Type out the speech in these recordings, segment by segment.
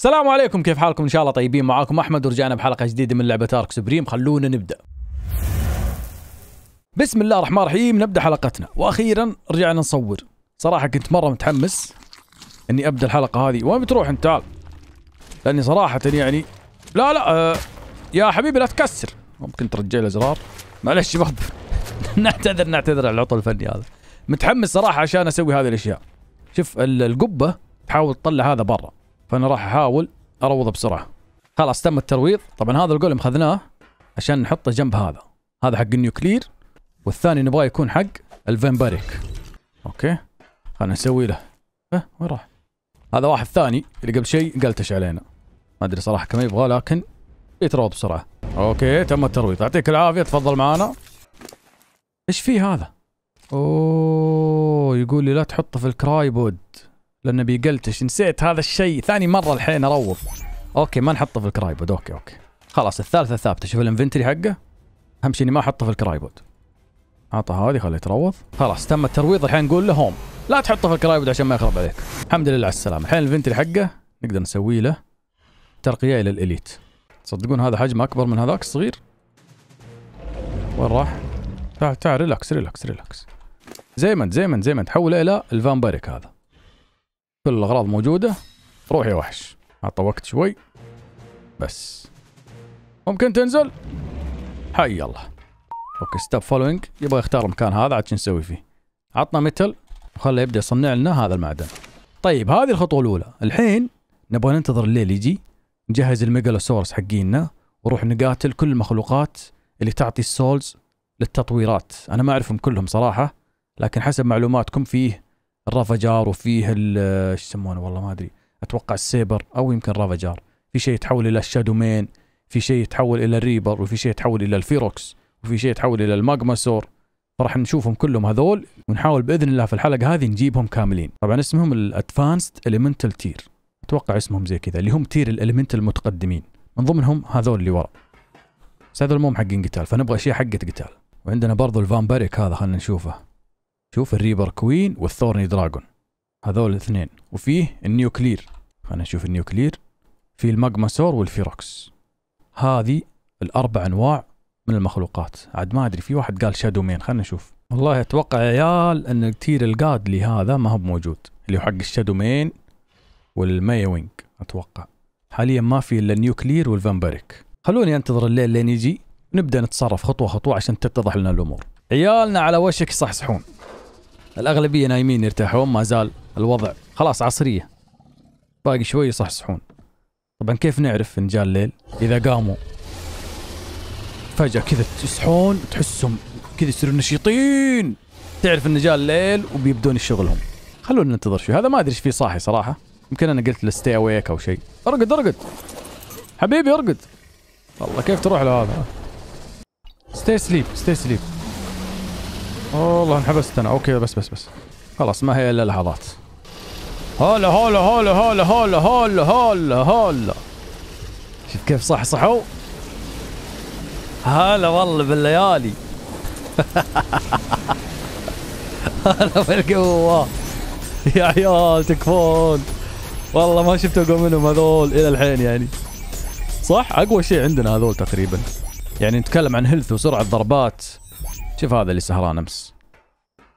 السلام عليكم كيف حالكم ان شاء الله طيبين معاكم احمد ورجعنا بحلقه جديده من لعبه ارك سبريم خلونا نبدا بسم الله الرحمن الرحيم نبدا حلقتنا واخيرا رجعنا نصور صراحه كنت مره متحمس اني ابدا الحلقه هذه وين بتروح انت تعال لاني صراحه يعني لا لا آه يا حبيبي لا تكسر ممكن ترجع الازرار معلش شباب نعتذر نعتذر على العطل الفني هذا متحمس صراحه عشان اسوي هذه الاشياء شوف القبه تحاول تطلع هذا برا فانا راح احاول اروضه بسرعه خلاص تم الترويض طبعا هذا الجولم اخذناه عشان نحطه جنب هذا هذا حق النيوكلير والثاني نبغاه يكون حق الفيمباريك اوكي خلينا نسوي له اه وين راح هذا واحد ثاني اللي قبل شيء قلتش علينا ما ادري صراحه كم يبغى لكن يتروض بسرعه اوكي تم الترويض يعطيك العافيه تفضل معانا ايش في هذا اوه يقول لي لا تحطه في الكرايبود لأنه بيقلتش نسيت هذا الشيء ثاني مرة الحين أروض أوكي ما نحطه في الكرايبود أوكي أوكي خلاص الثالثة ثابتة شوف الانفنتري حقه أهم شيء إني ما أحطه في الكرايبود أعطى هذه خليه يتروض خلاص تم الترويض الحين نقول له هوم لا تحطه في الكرايبود عشان ما يخرب عليك الحمد لله على السلامة الحين الانفنتري حقه نقدر نسوي له ترقية إلى الإليت تصدقون هذا حجمه أكبر من هذاك الصغير وين راح؟ تعال تعال ريلاكس ريلاكس ريلاكس زي ما انت زي ما زي ما الى الفامبيريك هذا كل الاغراض موجوده روح يا وحش عطى وقت شوي بس ممكن تنزل حي الله اوكي ستوب فولوينج يبغى يختار المكان هذا عاد شو نسوي فيه عطنا متل وخله يبدا يصنع لنا هذا المعدن طيب هذه الخطوه الاولى الحين نبغى ننتظر الليل يجي نجهز الميجالوسورس حقينا ونروح نقاتل كل المخلوقات اللي تعطي السولز للتطويرات انا ما اعرفهم كلهم صراحه لكن حسب معلوماتكم فيه الرافجار وفيه ايش يسمونه والله ما ادري اتوقع السيبر او يمكن رافجار في شيء يتحول الى الشادومين في شيء يتحول الى الريبر وفي شيء يتحول الى الفيروكس وفي شيء يتحول الى الماجماسور راح نشوفهم كلهم هذول ونحاول باذن الله في الحلقه هذه نجيبهم كاملين طبعا اسمهم الادفانسد اليمنتال تير اتوقع اسمهم زي كذا اللي هم تير الاليمنت المتقدمين من ضمنهم هذول اللي ورا بس هذول مو حقين قتال فنبغى اشياء حقت قتال وعندنا برضو الفامبريك هذا خلينا نشوفه شوف الريبر كوين والثورني دراجون هذول الاثنين وفيه النيوكلير خلينا نشوف النيوكلير في الماجماسور والفيروكس هذه الاربع انواع من المخلوقات عاد ما ادري في واحد قال شادو مين خلينا نشوف والله اتوقع يا عيال ان كتير القادلي هذا ما هو موجود اللي هو حق الشادو مين والماي وينج اتوقع حاليا ما في الا النيوكلير والفامبريك خلوني انتظر الليل لين يجي نبدا نتصرف خطوه خطوه عشان تتضح لنا الامور عيالنا على وشك يصحصحون الأغلبية نايمين يرتاحون ما زال الوضع خلاص عصرية باقي شوي يصحصحون طبعا كيف نعرف إن جاء الليل إذا قاموا فجأة كذا تصحون تحسهم كذا يصيرون نشيطين تعرف إن جاء الليل وبيبدون شغلهم خلونا ننتظر شوي هذا ما أدري إيش فيه صاحي صراحة يمكن أنا قلت له ستي أويك أو شيء ارقد ارقد حبيبي ارقد والله كيف تروح لهذا ستي سليب ستي سليب والله انحبست انا اوكي بس بس بس خلاص ما هي الا لحظات هلا هلا هلا هلا هلا هلا هلا هلا شوف كيف صح صحوا هلا والله بالليالي هلا بالقوة يا عيال تكفون والله ما شفت اقوى منهم هذول الى الحين يعني صح اقوى شيء عندنا هذول تقريبا يعني نتكلم عن هيلث وسرعه ضربات شوف هذا اللي سهران امس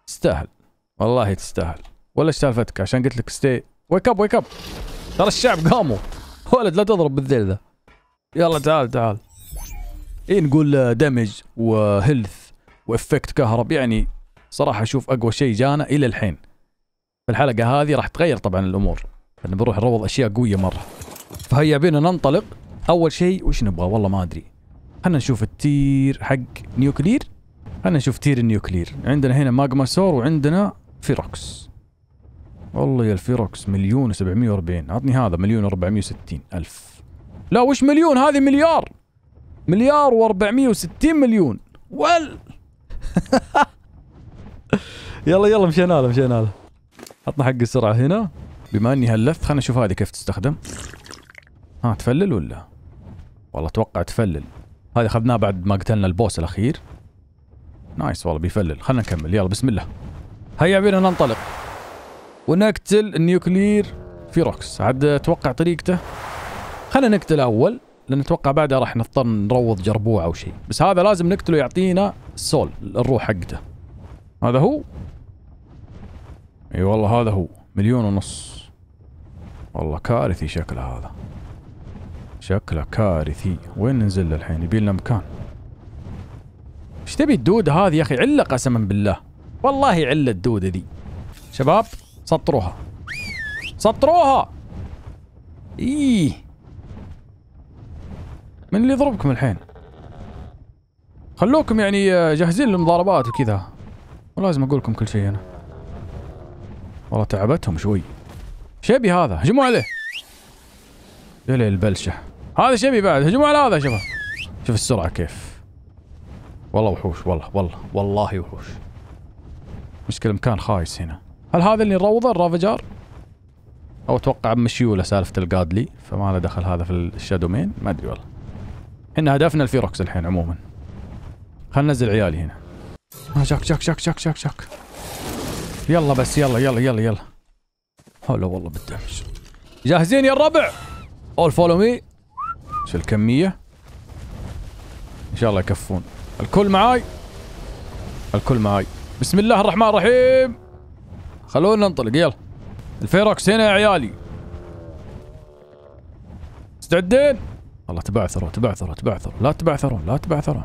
تستاهل والله تستاهل ولا ايش سالفتك عشان قلت لك ستي ويك اب ويك اب ترى الشعب قاموا ولد لا تضرب بالذيل ذا يلا تعال تعال اي نقول دمج وهيلث وافكت كهرب يعني صراحه اشوف اقوى شيء جانا الى الحين في الحلقه هذه راح تغير طبعا الامور لان بنروح نروض اشياء قويه مره فهيا بينا ننطلق اول شيء وش نبغى والله ما ادري خلينا نشوف التير حق نيوكلير خلينا نشوف تير النيوكلير عندنا هنا ماجماسور وعندنا فيروكس والله يا الفيروكس مليون و740 عطني هذا مليون و460 الف لا وش مليون هذه مليار مليار و460 مليون ول يلا يلا مشينا له مشينا له عطنا حق السرعه هنا بما اني هلفت خلينا نشوف هذه كيف تستخدم ها تفلل ولا والله اتوقع تفلل هذه اخذناها بعد ما قتلنا البوس الاخير نايس والله بيفلل خلنا نكمل يلا بسم الله هيا بينا ننطلق ونقتل النيوكلير فيروكس عاد اتوقع طريقته خلينا نقتله اول لان اتوقع بعدها راح نضطر نروض جربوع او شيء بس هذا لازم نقتله يعطينا السول الروح حقته هذا هو اي أيوة والله هذا هو مليون ونص والله كارثي شكله هذا شكله كارثي وين ننزل الحين يبي لنا مكان ايش تبي الدوده هذه يا اخي عله قسما بالله والله عله الدوده ذي شباب سطروها سطروها ايه من اللي يضربكم الحين خلوكم يعني آه، جاهزين للمضاربات وكذا ولازم اقول لكم كل شيء انا والله تعبتهم شوي شبي هذا هجموا عليه يا البلشه هذا شبي بعد هجموا على هذا شباب شوف السرعه كيف والله وحوش والله والله والله وحوش مشكلة مكان خايس هنا هل هذا اللي نروضه الرافجار؟ او اتوقع مشيوله سالفة القادلي فما له دخل هذا في الشادومين ما ادري والله احنا هدفنا الفيروكس الحين عموما خلنا ننزل عيالي هنا شك شك شك شك شك شك يلا بس يلا يلا يلا يلا هلا والله بالدهش جاهزين يا الربع اول فولو مي شو الكمية ان شاء الله يكفون الكل معاي الكل معاي بسم الله الرحمن الرحيم خلونا ننطلق يلا الفيروكس هنا يا عيالي مستعدين الله تبعثروا تبعثروا تبعثروا لا تبعثرون لا تبعثرون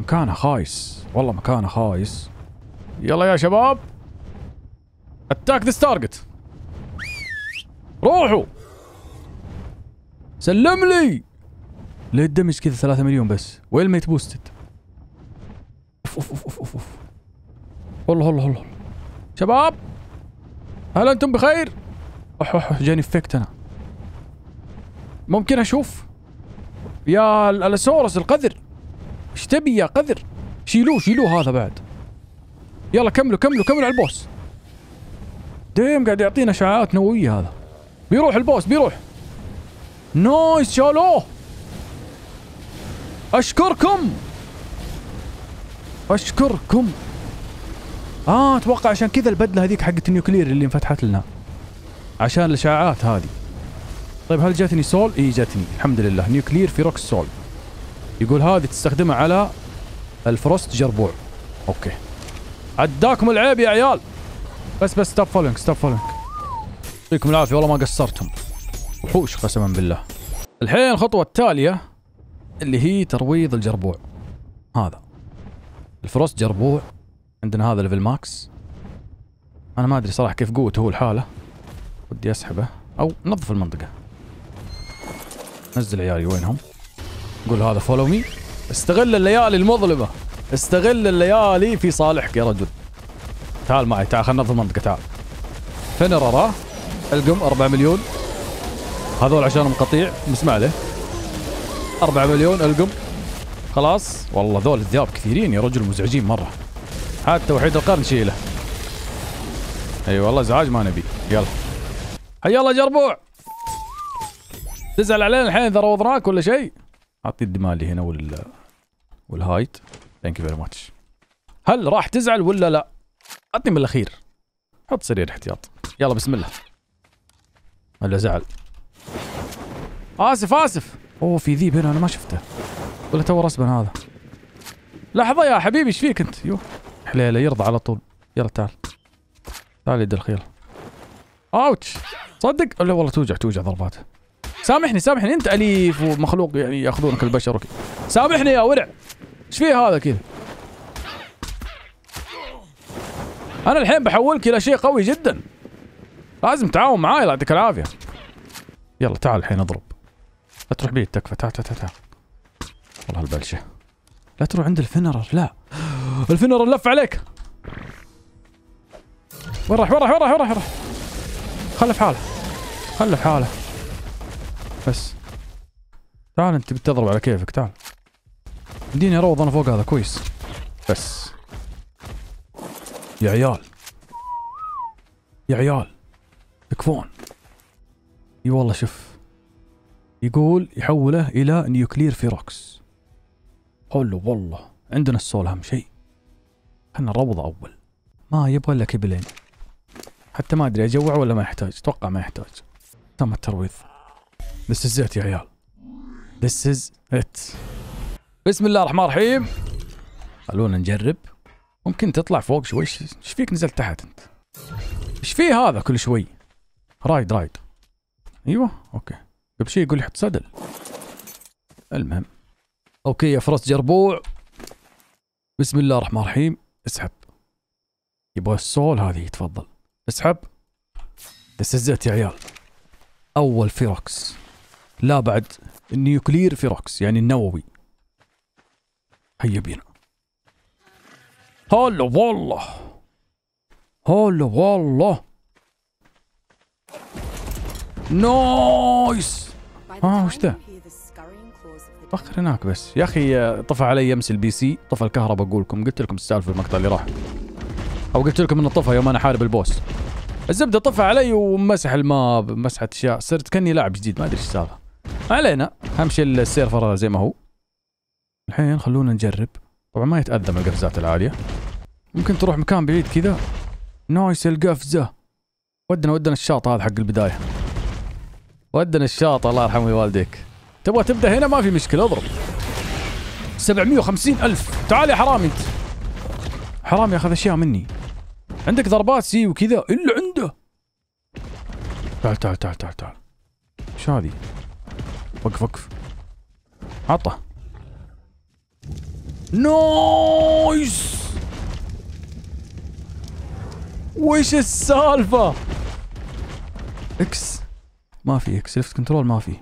مكانه خايس والله مكانه خايس يلا يا شباب اتاك ذا تارجت روحوا سلم لي ليه الدمج كذا 3 مليون بس وين الميت بوستد اوف اوف اوف اوف اوف والله والله والله شباب هل انتم بخير اح اح جاني افكت انا ممكن اشوف يا الاسورس القذر ايش تبي يا قذر شيلوه شيلوه هذا بعد يلا كملوا كملوا كملوا على البوس ديم قاعد يعطينا اشعاعات نوويه هذا بيروح البوس بيروح نايس شالوه اشكركم اشكركم اه اتوقع عشان كذا البدله هذيك حقت النيوكلير اللي انفتحت لنا عشان الاشعاعات هذه طيب هل جاتني سول؟ اي جاتني الحمد لله نيوكلير في روكس سول يقول هذه تستخدمها على الفروست جربوع اوكي عداكم العيب يا عيال بس بس ستوب فولينج ستوب فولينج يعطيكم العافيه والله ما قصرتم وحوش قسما بالله الحين الخطوه التاليه اللي هي ترويض الجربوع هذا الفروست جربوع عندنا هذا ليفل ماكس انا ما ادري صراحه كيف قوته هو لحاله ودي اسحبه او نظف المنطقه نزل عيالي وينهم قول هذا فولو مي استغل الليالي المظلمه استغل الليالي في صالحك يا رجل تعال معي تعال خلينا ننظف المنطقه تعال فين اراه القم 4 مليون هذول عشانهم قطيع مسمع له 4 مليون القم خلاص والله ذول الذئاب كثيرين يا رجل مزعجين مره حتى وحيد القرن شيله اي أيوة والله ازعاج ما نبي يلا هيا الله جربوع تزعل علينا الحين اذا روضناك ولا شيء اعطي الدمالي هنا وال والهايت ثانك يو فيري ماتش هل راح تزعل ولا لا؟ اعطني من الاخير حط سرير احتياط يلا بسم الله هلا زعل اسف اسف اوه في ذيب هنا انا ما شفته ولا تو رسبا هذا لحظة يا حبيبي ايش فيك انت؟ يو حليله يرضى على طول يلا تعال تعال يد الخيل اوتش صدق لا والله توجع توجع ضرباته سامحني سامحني انت اليف ومخلوق يعني ياخذونك البشر وكذا سامحني يا ورع ايش في هذا كذا؟ انا الحين بحولك الى شيء قوي جدا لازم تعاون معاي الله يعطيك العافيه يلا تعال الحين اضرب لا تروح بيت تكفى تعال تعال تعال والله البلشه لا تروح عند الفنرر لا الفنرر لف عليك وين راح وين راح وين راح وين راح خله في حاله خله في حاله بس تعال انت بتضرب على كيفك تعال اديني اروض انا فوق هذا كويس بس يا عيال يا عيال تكفون اي والله شوف يقول يحوله إلى نيوكلير فيروكس حلو والله عندنا السول أهم شيء خلنا الروضة أول ما يبغى إلا كبلين حتى ما أدري أجوع ولا ما يحتاج أتوقع ما يحتاج تم الترويض This is it يا عيال This is it بسم الله الرحمن الرحيم خلونا نجرب ممكن تطلع فوق شوي ايش فيك نزلت تحت انت ايش في هذا كل شوي رايد رايد ايوه اوكي بشي يقول يحط صدل المهم اوكي يا فرس جربوع بسم الله الرحمن الرحيم اسحب يبغى السول هذه تفضل اسحب دسزت يا عيال اول فيروكس لا بعد النيوكلير فيروكس يعني النووي هيا بينا هلا والله هلا والله نايس اه وش ذا؟ فكر هناك بس يا اخي طفى علي امس البي سي طفى الكهرباء اقول لكم قلت لكم السالفه المقطع اللي راح او قلت لكم انه طفى يوم انا حارب البوس الزبده طفى علي ومسح الماب مسحت اشياء صرت كاني لاعب جديد ما ادري ايش السالفه علينا اهم شيء السيرفر زي ما هو الحين خلونا نجرب طبعا ما يتاذى من القفزات العاليه ممكن تروح مكان بعيد كذا نايس القفزه ودنا ودنا الشاطئ هذا حق البدايه ودنا الشاطئ الله يرحم والديك تبغى تبدا هنا ما في مشكله اضرب 750 الف تعال يا حرامي انت حرام ياخذ اشياء مني عندك ضربات سي وكذا الا عنده تعال تعال تعال تعال تعال ايش هذه وقف وقف عطه نايس وش السالفه اكس ما في اكس ليفت كنترول ما في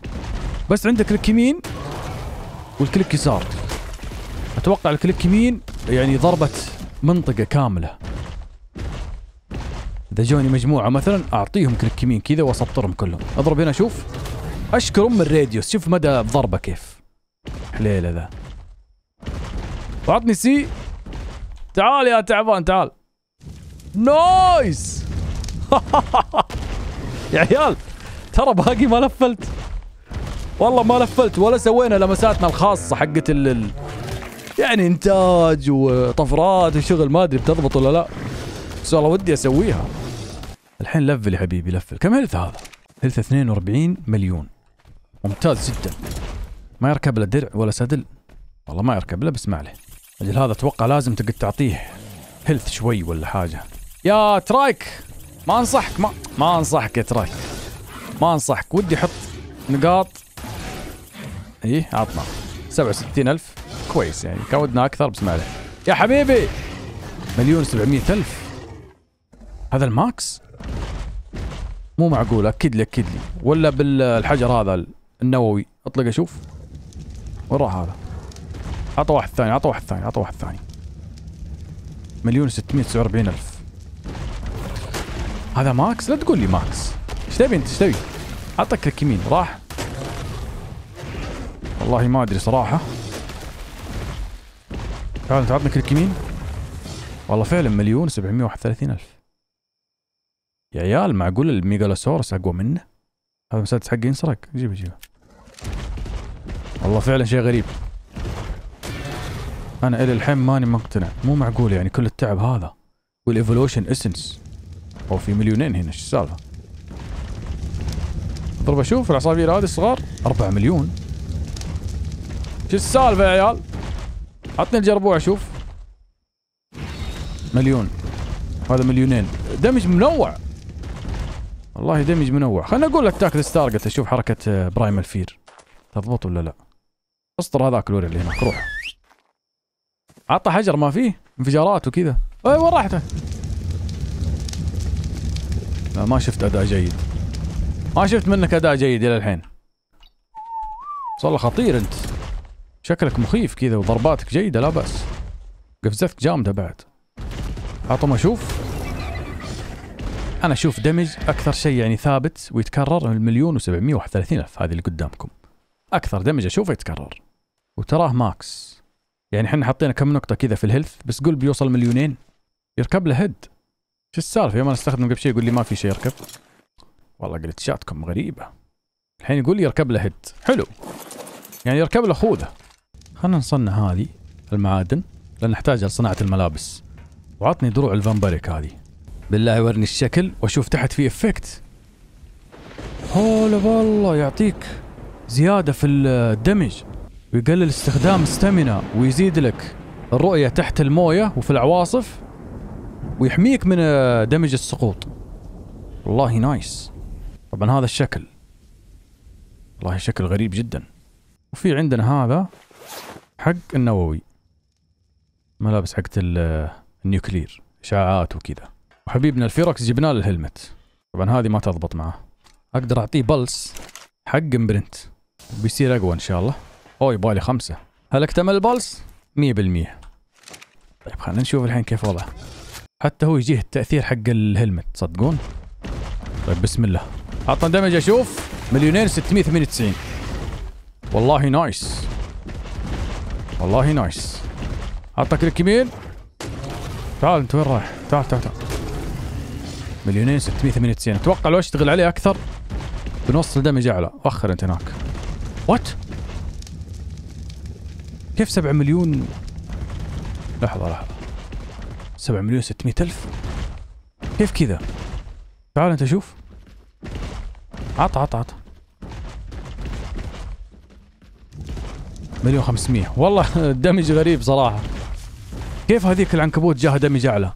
بس عندك كليك يمين والكليك يسار اتوقع الكليك يمين يعني ضربه منطقه كامله اذا جوني مجموعه مثلا اعطيهم كليك يمين كذا واسطرهم كلهم اضرب هنا شوف اشكر ام الراديوس شوف مدى الضربه كيف حليله ذا وعطني سي تعال يا تعبان تعال نايس يا عيال ترى باقي ما لفلت والله ما لفلت ولا سوينا لمساتنا الخاصه حقت ال يعني انتاج وطفرات وشغل ما ادري بتضبط ولا لا بس والله ودي اسويها الحين لفل يا حبيبي لفل كم هيلث هذا؟ هيلث 42 مليون ممتاز جدا ما يركب له درع ولا سدل والله ما يركب له بس ما عليه اجل هذا اتوقع لازم تقعد تعطيه هيلث شوي ولا حاجه يا ترايك ما انصحك ما ما انصحك يا ترايك ما انصحك ودي احط نقاط ايه عطنا 67000 كويس يعني كان ودنا اكثر بس ما عليه يا حبيبي مليون و 700000 الف هذا الماكس مو معقول اكد لي اكد لي ولا بالحجر هذا النووي اطلق اشوف وين راح هذا عطى واحد ثاني عطى واحد ثاني عطى واحد ثاني مليون و 649000 الف هذا ماكس لا تقول لي ماكس تبي انت ايش تبي؟ حطك لك يمين راح والله ما ادري صراحه تعال انت عطني كليك يمين والله فعلا مليون سبعمية واحد وثلاثين ألف يا عيال معقول الميجالوسورس أقوى منه؟ هذا مسدس حقي ينسرق جيبه جيبه والله فعلا شيء غريب أنا إلى الحين ماني مقتنع مو معقول يعني كل التعب هذا والإيفولوشن إسنس هو في مليونين هنا ايش السالفة؟ اضرب اشوف العصافير هذه الصغار 4 مليون شو السالفه يا عيال؟ عطني الجربوع اشوف مليون هذا مليونين دمج منوع والله دمج منوع خلنا اقول لك تاكل ستار قلت اشوف حركه آه، برايم الفير تضبط ولا لا اسطر هذاك الوري اللي هناك روح عطى حجر ما فيه انفجارات وكذا اي وين راحته؟ لا ما شفت اداء جيد ما شفت منك اداء جيد الى الحين والله خطير انت شكلك مخيف كذا وضرباتك جيده لا باس قفزتك جامده بعد عطهم اشوف انا اشوف دمج اكثر شيء يعني ثابت ويتكرر المليون و وواحد وثلاثين الف هذه اللي قدامكم اكثر دمج اشوفه يتكرر وتراه ماكس يعني احنا حطينا كم نقطه كذا في الهيلث بس قول بيوصل مليونين يركب له هيد شو السالفه يوم انا استخدم قبل شيء يقول لي ما في شيء يركب والله جلتشاتكم غريبة الحين يقول لي يركب له هيد حلو يعني يركب له خوذة خلنا نصنع هذه المعادن لان نحتاجها لصناعة الملابس وعطني دروع الفامبريك هذه بالله ورني الشكل واشوف تحت في افكت هلا والله يعطيك زيادة في الدمج ويقلل استخدام ستامينا ويزيد لك الرؤية تحت الموية وفي العواصف ويحميك من دمج السقوط والله نايس طبعا هذا الشكل والله شكل غريب جدا وفي عندنا هذا حق النووي ملابس حقت النيوكلير اشاعات وكذا وحبيبنا الفيروكس جبنا له الهلمت طبعا هذه ما تضبط معاه اقدر اعطيه بلس حق امبرنت بيصير اقوى ان شاء الله اوه يبالي خمسة هل اكتمل البلس؟ مية بالمية طيب خلينا نشوف الحين كيف وضعه حتى هو يجيه التأثير حق الهلمت تصدقون؟ طيب بسم الله حاط دمج اشوف مليونين 698 والله نايس والله نايس حاطه كليك يمين تعال انت وين رايح؟ تعال تعال تعال مليونين 698 اتوقع لو اشتغل عليه اكثر بنوصل دمج اعلى وخر انت هناك وات؟ كيف 7 مليون لحظه لحظه 7 مليون 600 الف كيف كذا؟ تعال انت شوف عطى عطى عطى مليون خمسمية والله الدمج غريب صراحة كيف هذيك العنكبوت جاها دمج أعلى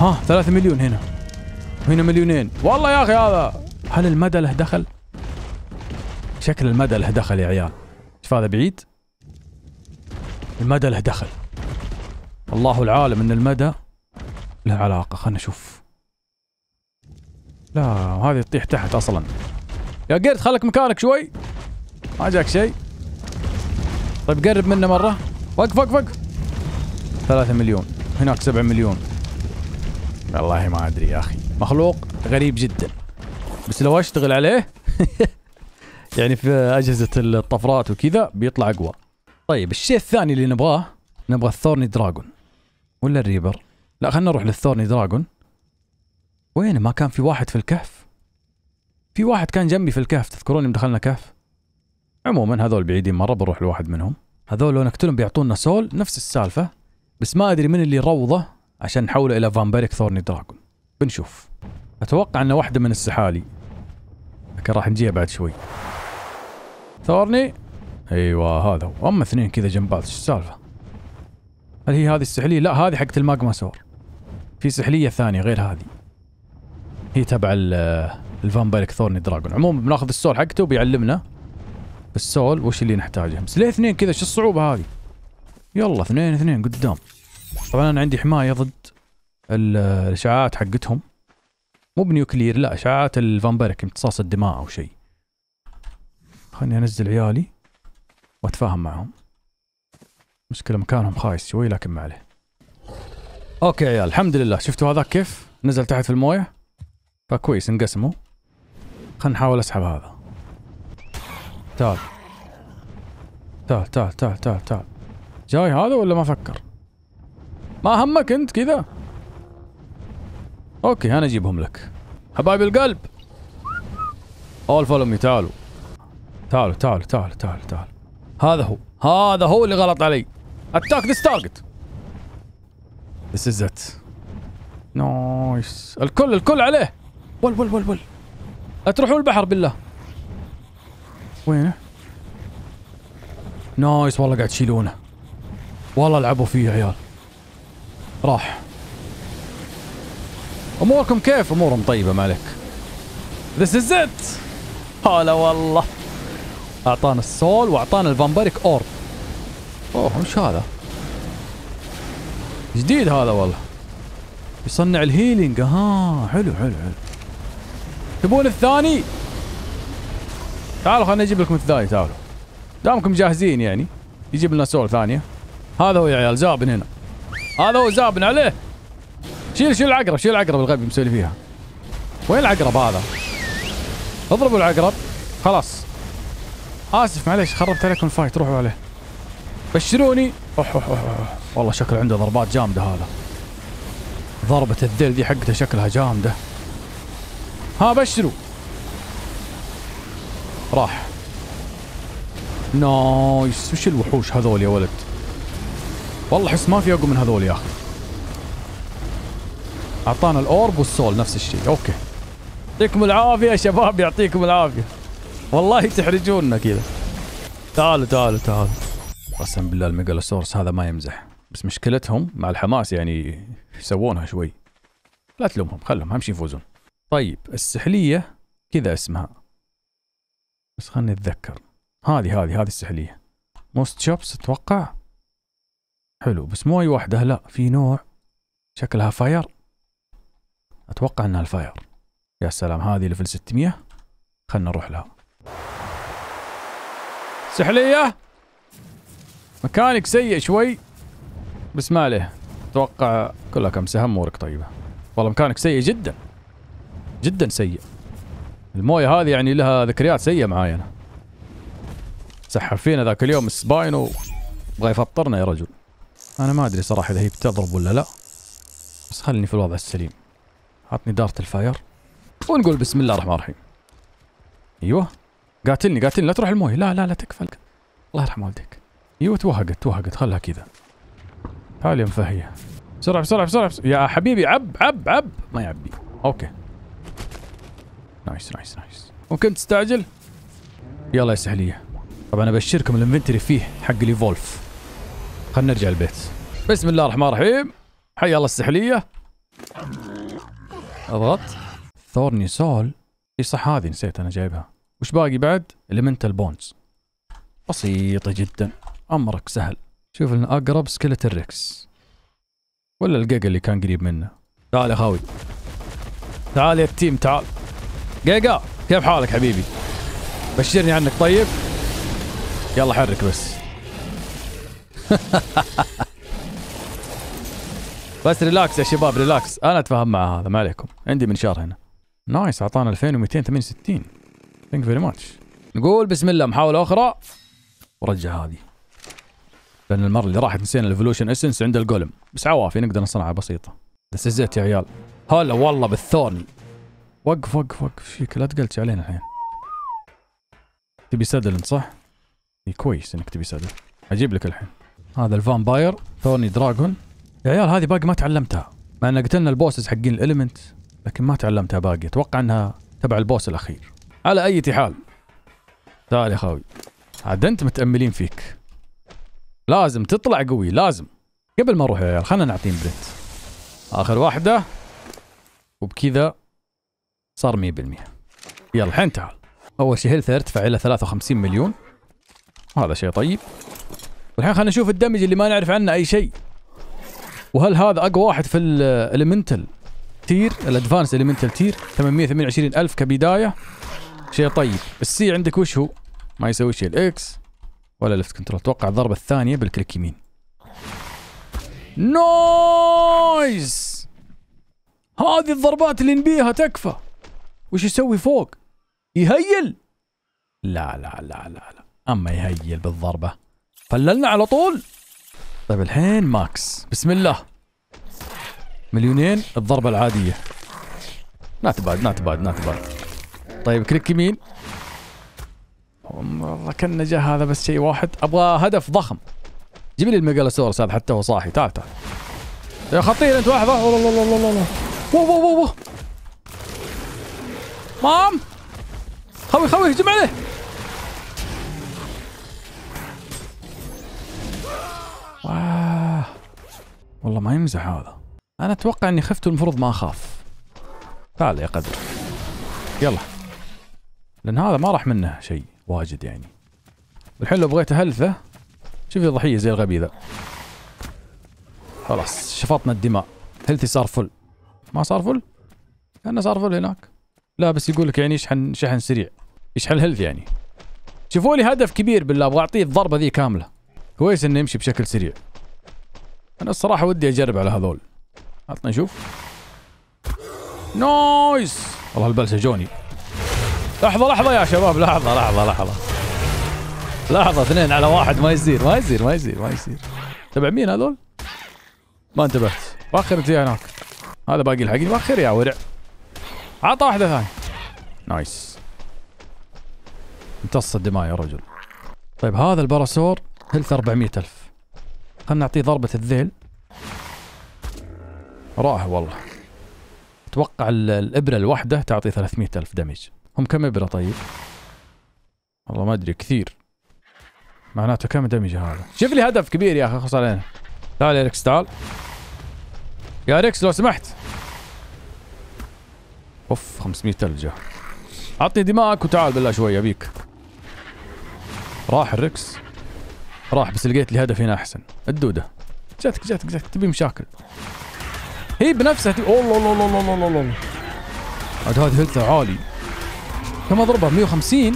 ها ثلاثة مليون هنا وهنا مليونين والله يا أخي هذا هل المدى له دخل شكل المدى له دخل يا عيال شوف هذا بعيد المدى له دخل الله العالم ان المدى له علاقه خلنا نشوف لا وهذه تطيح تحت اصلا يا قرد خلك مكانك شوي ما جاك شيء طيب قرب منه مره وقف وقف وقف ثلاثة مليون هناك سبعة مليون والله ما ادري يا اخي مخلوق غريب جدا بس لو اشتغل عليه يعني في اجهزة الطفرات وكذا بيطلع اقوى طيب الشيء الثاني اللي نبغاه نبغى الثورني دراجون ولا الريبر لا خلينا نروح للثورني دراجون وين ما كان في واحد في الكهف في واحد كان جنبي في الكهف تذكرون يوم دخلنا كهف عموما هذول بعيدين مره بروح لواحد منهم هذول لو نقتلهم بيعطونا سول نفس السالفه بس ما ادري من اللي روضه عشان نحوله الى فامبيريك ثورني دراجون بنشوف اتوقع انه واحده من السحالي لكن راح نجيها بعد شوي ثورني ايوه هذا هو اما اثنين كذا جنب بعض شو السالفه هل هي هذه السحليه لا هذه حقت الماجما سور في سحليه ثانيه غير هذه هي تبع الفامبايرك ثورني دراجون عموما بناخذ السول حقته بيعلمنا السول وش اللي نحتاجه بس ليه اثنين كذا شو الصعوبة هذه يلا اثنين اثنين قدام طبعا انا عندي حماية ضد الاشعاعات حقتهم مو بنيوكلير لا اشعاعات الفامبيرك امتصاص الدماء او شيء خليني انزل عيالي واتفاهم معهم مشكلة مكانهم خايس شوي لكن ما عليه اوكي يا عيال الحمد لله شفتوا هذا كيف نزل تحت في المويه فكويس انقسموا خلينا نحاول اسحب هذا تعال تعال تعال تعال تعال تعال جاي هذا ولا ما فكر ما همك انت كذا اوكي انا اجيبهم لك حبايب القلب اول فولو مي تعالوا تعالوا تعالوا تعالوا تعالوا تعالوا هذا هو هذا هو اللي غلط علي اتاك ذيس تارجت ذيس از ات نايس الكل الكل عليه ول ول ول ول لا تروحوا البحر بالله وينه؟ نايس والله قاعد تشيلونه والله لعبوا فيه عيال راح اموركم كيف امورهم طيبه ما عليك ذس از ات هلا والله اعطانا السول واعطانا الفامبريك اور اوه وش هذا جديد هذا والله يصنع الهيلينج اها حلو حلو حلو تبون الثاني تعالوا خليني اجيب لكم الثاني تعالوا دامكم جاهزين يعني يجيب لنا سول ثانيه هذا هو يا عيال زابن هنا هذا هو زابن عليه شيل شيل العقرب شيل العقرب الغبي مسوي فيها وين العقرب هذا اضربوا العقرب خلاص اسف معليش خربت عليكم الفايت روحوا عليه بشروني أوح أوح أوح أوح. والله شكله عنده ضربات جامده هذا ضربه الذيل دي حقته شكلها جامده ها بشروا راح نايس وش الوحوش هذول يا ولد والله احس ما في اقوى من هذول يا اخي اعطانا الاورب والسول نفس الشيء اوكي يعطيكم العافيه يا شباب يعطيكم العافيه والله تحرجونا كذا تعالوا تعالوا تعالوا قسم بالله الميجالوسورس هذا ما يمزح بس مشكلتهم مع الحماس يعني يسوونها شوي لا تلومهم خلهم اهم شيء يفوزون طيب السحلية كذا اسمها بس خلني اتذكر هذه هذه هذه السحلية موست شوبس اتوقع حلو بس مو اي واحدة لا في نوع شكلها فاير اتوقع انها الفاير يا سلام هذه ليفل 600 خلنا نروح لها سحلية مكانك سيء شوي بس ما عليه اتوقع كلها كم سهم امورك طيبة والله مكانك سيء جدا جدا سيء المويه هذه يعني لها ذكريات سيئه معاي انا سحب فينا ذاك اليوم و بغى يفطرنا يا رجل انا ما ادري صراحه اذا هي بتضرب ولا لا بس خلني في الوضع السليم عطني دارة الفاير ونقول بسم الله الرحمن الرحيم ايوه قاتلني قاتلني لا تروح المويه لا لا لا تكفى الله يرحم والديك ايوه توهقت توهقت خلها كذا تعال يا مفهيه بسرعه بسرعه بسرعه يا حبيبي عب عب عب ما يعبي اوكي نايس نايس نايس ممكن تستعجل يلا يا سهليه طبعا ابشركم الانفنتري فيه حق الايفولف خلينا نرجع البيت بسم الله الرحمن الرحيم حي الله السحليه اضغط ثورني سول اي صح هذه نسيت انا جايبها وش باقي بعد اليمنتال بونز بسيطه جدا امرك سهل شوف لنا اقرب سكلت الريكس ولا الجيجا اللي كان قريب منه تعال يا خاوي تعال يا التيم تعال جيجا كيف حالك حبيبي بشرني عنك طيب يلا حرك بس بس ريلاكس يا شباب ريلاكس انا اتفاهم مع هذا ما عليكم عندي منشار هنا نايس اعطانا 2268 ثانك فيري ماتش نقول بسم الله محاولة أخرى ورجع هذه لأن المرة اللي راحت نسينا الإيفولوشن اسنس عند الجولم بس عوافي نقدر نصنعها بسيطة This is it يا عيال هلا والله بالثورن وقف وقف وقف فيك لا تقلت علينا الحين تبي سدل انت صح؟ اي كويس انك تبي سدل اجيب لك الحين هذا الفامباير ثورني دراجون يا عيال هذه باقي ما تعلمتها مع ان قتلنا البوسز حقين الاليمنت لكن ما تعلمتها باقي اتوقع انها تبع البوس الاخير على اي حال تعال يا خوي عاد انت متاملين فيك لازم تطلع قوي لازم قبل ما اروح يا عيال خلينا نعطيه بريت اخر واحده وبكذا صار 100% يلا الحين تعال اول شيء هيلث ارتفع الى 53 مليون هذا شيء طيب والحين خلينا نشوف الدمج اللي ما نعرف عنه اي شيء وهل هذا اقوى واحد في الاليمنتال تير الادفانس اليمنتال تير 828 الف كبدايه شيء طيب السي عندك وش هو ما يسوي شيء الاكس ولا لفت كنترول اتوقع الضربه الثانيه بالكليك يمين نويز هذه الضربات اللي نبيها تكفى وش يسوي فوق؟ يهيل لا لا لا لا لا اما يهيل بالضربه فللنا على طول طيب الحين ماكس بسم الله مليونين الضربه العاديه نات باد نات باد نات باد طيب كليك يمين والله كان جاء هذا بس شيء واحد ابغى هدف ضخم جيب لي الميجالوسورس هذا حتى هو صاحي تعال تعال يا خطير انت واحد والله والله والله والله مام خوي خوي هجم عليه واه والله ما يمزح هذا انا اتوقع اني خفت المفروض ما اخاف تعال يا قدر يلا لان هذا ما راح منه شيء واجد يعني الحين لو بغيت اهلثه شوف ضحيه زي الغبي ذا خلاص شفطنا الدماء هيلثي صار فل ما صار فل كانه صار فل هناك لا بس يقول لك يعني شحن شحن سريع يشحن هيلث يعني شوفوا لي هدف كبير بالله ابغى اعطيه الضربه ذي كامله كويس انه يمشي بشكل سريع انا الصراحه ودي اجرب على هذول عطنا نشوف نايس والله البلسه جوني لحظه لحظه يا شباب لحظه لحظه لحظه لحظه اثنين على واحد ما يصير ما يصير ما يصير ما يصير تبع مين هذول؟ ما انتبهت واخر انت هناك هذا باقي الحقي واخر يا ورع عطى واحدة ثانية نايس امتص الدماء يا رجل طيب هذا الباراسور هيلث 400 ألف خلنا نعطيه ضربة الذيل راح والله اتوقع الإبرة الواحدة تعطي 300 ألف دمج هم كم إبرة طيب والله ما أدري كثير معناته كم دمج هذا شوف لي هدف كبير يا أخي خص علينا تعال يا ريكس تعال يا ريكس لو سمحت اوف 500 ثلجة عطني دماءك وتعال بالله شوي ابيك راح الركس راح بس لقيت لي هدف هنا احسن الدودة جاتك جاتك جاتك تبي مشاكل هي بنفسها تبي اوه لا لا لا لا لا عاد هذا هيلثه عالي كم اضربها 150 يا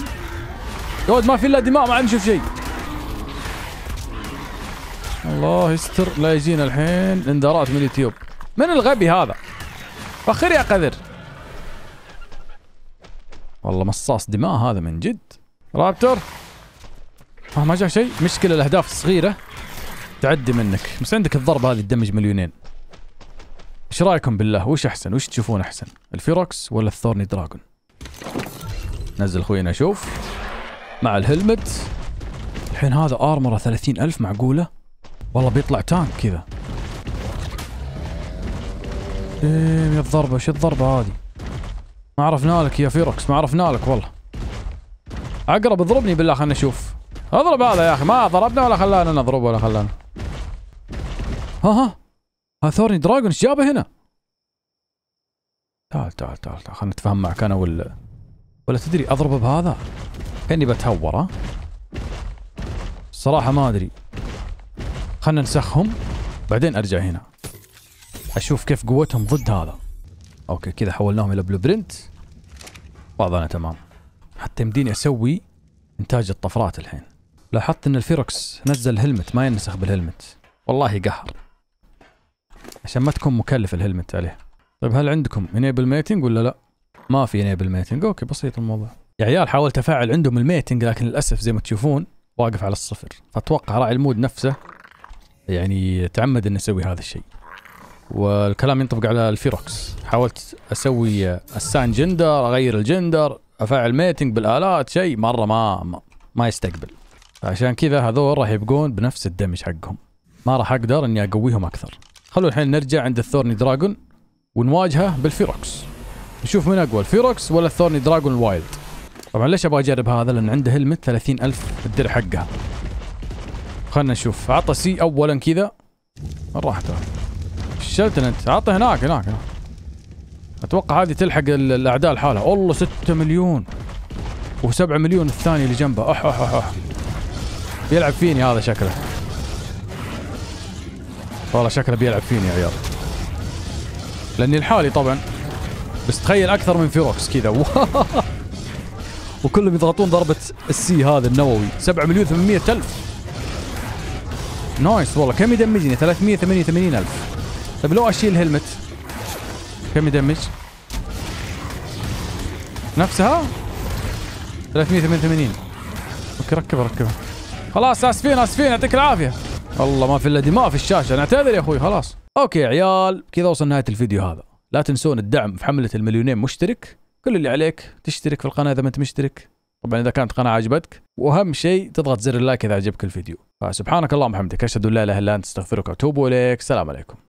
ولد ما في الا دماء ما عاد نشوف شيء الله يستر لا يجينا الحين انذارات من اليوتيوب من الغبي هذا فخر يا قذر والله مصاص دماء هذا من جد رابتر آه، ما جاء شيء مشكلة الأهداف الصغيرة تعدي منك بس عندك الضربة هذه تدمج مليونين ايش رايكم بالله وش احسن وش تشوفون احسن الفيروكس ولا الثورني دراجون نزل خوينا اشوف مع الهلمت الحين هذا ارمره 30000 معقولة والله بيطلع تانك كذا ايه الضربة وش الضربة هذه ما عرفنا لك يا فيروكس ما عرفنا لك والله عقرب اضربني بالله خلنا نشوف اضرب هذا يا اخي ما ضربنا ولا خلانا نضرب ولا خلانا ها ها ثورني دراجون ايش جابه هنا؟ تعال تعال تعال, تعال. خلنا نتفاهم معك انا ولا ولا تدري اضربه بهذا كاني بتهور ها الصراحه ما ادري خلنا نسخهم بعدين ارجع هنا اشوف كيف قوتهم ضد هذا اوكي كذا حولناهم الى بلو برنت وضعنا تمام حتى يمديني اسوي انتاج الطفرات الحين لاحظت ان الفيروكس نزل هلمت ما ينسخ بالهلمت والله قهر عشان ما تكون مكلف الهلمت عليه طيب هل عندكم انيبل ميتنج ولا لا ما في انيبل ميتنج اوكي بسيط الموضوع يا عيال حاولت افعل عندهم الميتنج لكن للاسف زي ما تشوفون واقف على الصفر فاتوقع راعي المود نفسه يعني تعمد انه يسوي هذا الشيء والكلام ينطبق على الفيروكس حاولت اسوي اساين جندر اغير الجندر افعل ميتنج بالالات شيء مره ما ما يستقبل عشان كذا هذول راح يبقون بنفس الدمج حقهم ما راح اقدر اني اقويهم اكثر خلوا الحين نرجع عند الثورني دراجون ونواجهه بالفيروكس نشوف من اقوى الفيروكس ولا الثورني دراجون الوايلد طبعا ليش ابغى اجرب هذا لان عنده هلمت 30000 الدرع حقها خلنا نشوف عطى سي اولا كذا وين راحت فشلتنا انت عطى هناك هناك هناك اتوقع هذه تلحق الاعداء لحالها والله 6 مليون و7 مليون الثاني اللي جنبه اح اح اح, أح. بيلعب فيني هذا شكله والله شكله بيلعب فيني يا عيال لاني لحالي طبعا بس تخيل اكثر من فيروكس كذا وكلهم يضغطون ضربه السي هذا النووي 7 مليون 800 الف نايس والله كم يدمجني 388 الف طيب لو اشيل هلمت كم يدمج؟ نفسها 388 اوكي ركبها ركبها خلاص اسفين اسفين يعطيك العافيه والله ما في الا دماء في الشاشه انا اعتذر يا اخوي خلاص اوكي يا عيال كذا وصل نهايه الفيديو هذا لا تنسون الدعم في حمله المليونين مشترك كل اللي عليك تشترك في القناه اذا ما انت مشترك طبعا اذا كانت قناه عجبتك واهم شيء تضغط زر اللايك اذا عجبك الفيديو فسبحانك اللهم وبحمدك اشهد ان لا اله الا انت استغفرك واتوب اليك السلام عليكم